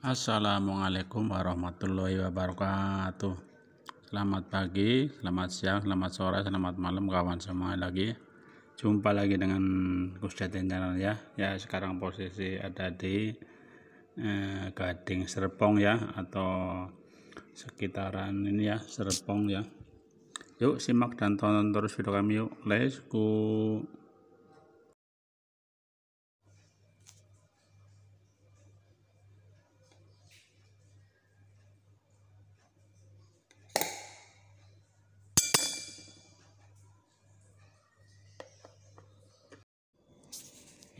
Assalamualaikum warahmatullahi wabarakatuh Selamat pagi, selamat siang, selamat sore, selamat malam kawan semua lagi Jumpa lagi dengan Gus Channel ya Ya sekarang posisi ada di eh, Gading Serpong ya Atau sekitaran ini ya Serpong ya Yuk simak dan tonton terus video kami yuk Let's go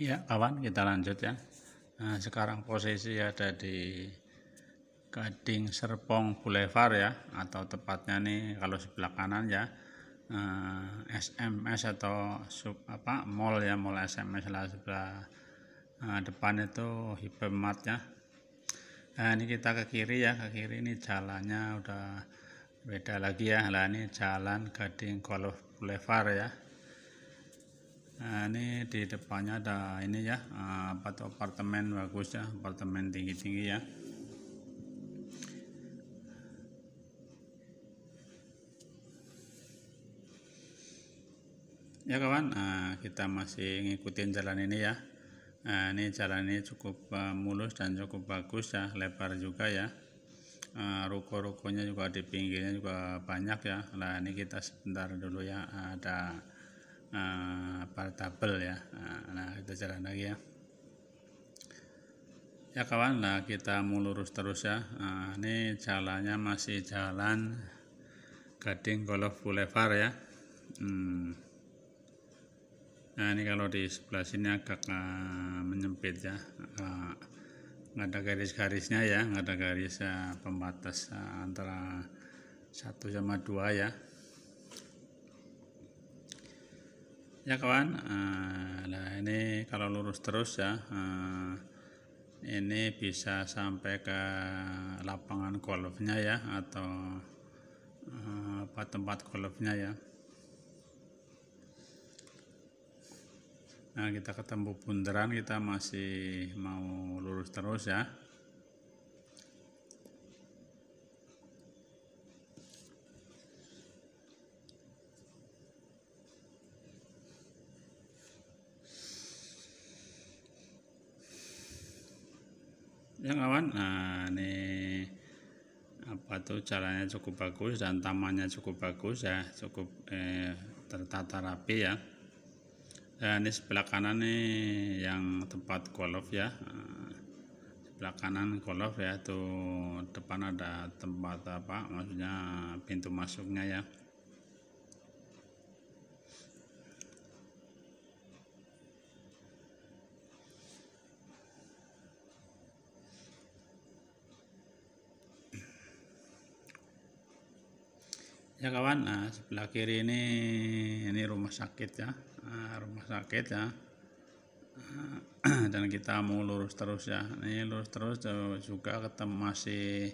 Ya, kawan, kita lanjut ya. Nah, sekarang posisi ada di Gading Serpong Boulevard ya, atau tepatnya nih kalau sebelah kanan ya, SMS eh, atau sub apa mall ya, mall SMS lah sebelah eh, depan itu hipermart ya. Nah, ini kita ke kiri ya, ke kiri ini jalannya udah beda lagi ya. Lah ini jalan Gading Golf Boulevard ya. Nah, ini di depannya ada ini ya, ah, apa tuh apartemen bagus ya, apartemen tinggi-tinggi ya. Ya kawan, nah, kita masih ngikutin jalan ini ya. Nah, ini jalan ini cukup ah, mulus dan cukup bagus ya, lebar juga ya. Ah, ruko-rukonya juga di pinggirnya juga banyak ya. Nah, ini kita sebentar dulu ya, ada uh, ah, partable ya nah, nah kita jalan lagi ya ya kawan lah kita mau terus ya nah, ini jalannya masih jalan Gading Golf Boulevard ya hmm. nah ini kalau di sebelah sini agak uh, menyempit ya uh, nggak ada garis-garisnya ya nggak ada garis uh, pembatas uh, antara satu sama dua ya ya kawan nah ini kalau lurus terus ya eh, ini bisa sampai ke lapangan golfnya ya atau eh, apa tempat golfnya ya nah kita ketemu bundaran kita masih mau lurus terus ya Ya kawan nah ini apa tuh caranya cukup bagus dan tamannya cukup bagus ya cukup eh, tertata rapi ya dan ini sebelah kanan nih yang tempat golf ya sebelah kanan golf ya tuh depan ada tempat apa maksudnya pintu masuknya ya ya kawan nah sebelah kiri ini ini rumah sakit ya nah, rumah sakit ya ah, dan kita mau lurus terus ya ini lurus terus eh, juga ketemu masih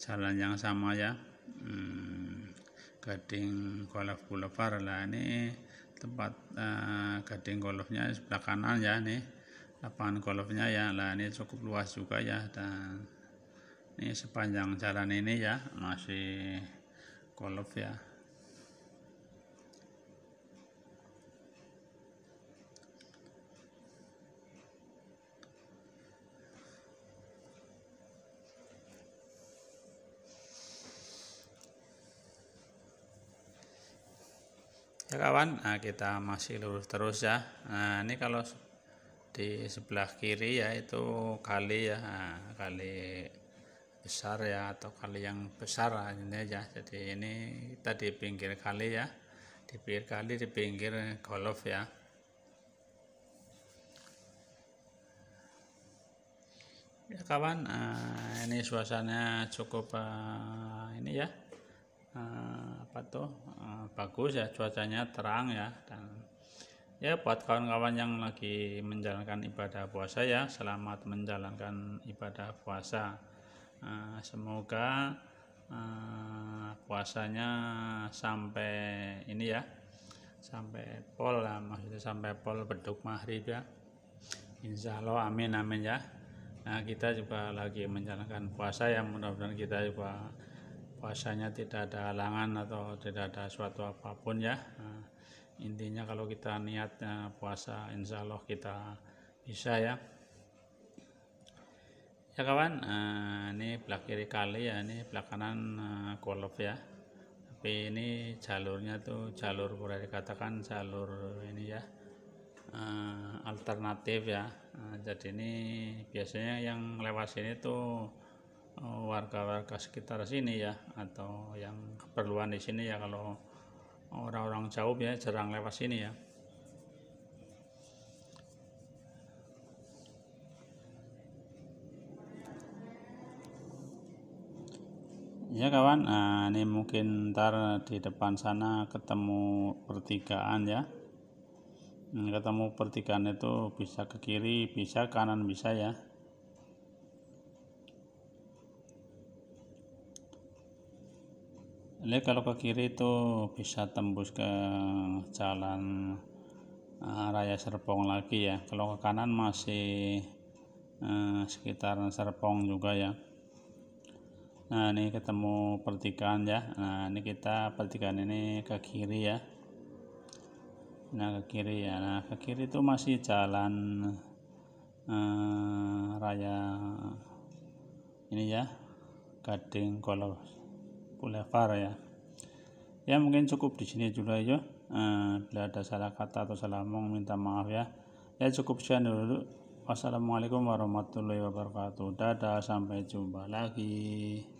jalan yang sama ya hmm, gading golf boulevard lah ini tempat uh, gading golfnya sebelah kanan ya nih lapangan golfnya ya lah ini cukup luas juga ya dan ini sepanjang jalan ini ya masih kolop ya ya kawan nah, kita masih lurus terus ya nah ini kalau di sebelah kiri ya itu kali ya ah, kali besar ya atau kali yang besar ini aja ya. jadi ini kita di pinggir kali ya di pinggir kali di pinggir golf ya ya kawan eh, ini suasananya cukup uh, ini ya eh, apa tuh bagus ya cuacanya terang ya dan ya buat kawan-kawan yang lagi menjalankan ibadah puasa ya selamat menjalankan ibadah puasa Ah, semoga ah, puasanya sampai ini ya sampai pol lah maksudnya sampai pol beduk maghrib ya insya Allah amin amin ya nah kita juga lagi menjalankan puasa ya mudah-mudahan kita juga puasanya tidak ada halangan atau tidak ada suatu apapun ya nah, intinya kalau kita niatnya ah, puasa insya Allah kita bisa ya ya kawan eh, ini belak kiri kali ya ini belakangan kanan kolop eh, ya tapi ini jalurnya tuh jalur boleh dikatakan jalur ini ya eh, alternatif ya jadi ini biasanya yang lewat sini tuh warga-warga sekitar sini ya atau yang keperluan di sini ya kalau orang-orang jauh ya jarang lewat sini ya ya kawan nah, ini mungkin ntar di depan sana ketemu pertigaan ya hmm, ketemu pertigaan itu bisa ke kiri bisa kanan bisa ya ini kalau ke kiri itu bisa tembus ke jalan ah, raya Serpong lagi ya kalau ke kanan masih eh, sekitar Serpong juga ya Nah, ini ketemu pertigaan ya. Nah, ini kita pertigaan ini ke kiri ya. Nah, ke kiri ya. Nah, ke kiri itu masih jalan eh, raya ini ya. Gading Kolong Boulevard ya. Ya, mungkin cukup di sini dulu ya. Eh, bila ada salah kata atau salah ngomong minta maaf ya. Ya, cukup sekian dulu. Wassalamualaikum warahmatullahi wabarakatuh. Dadah, sampai jumpa lagi.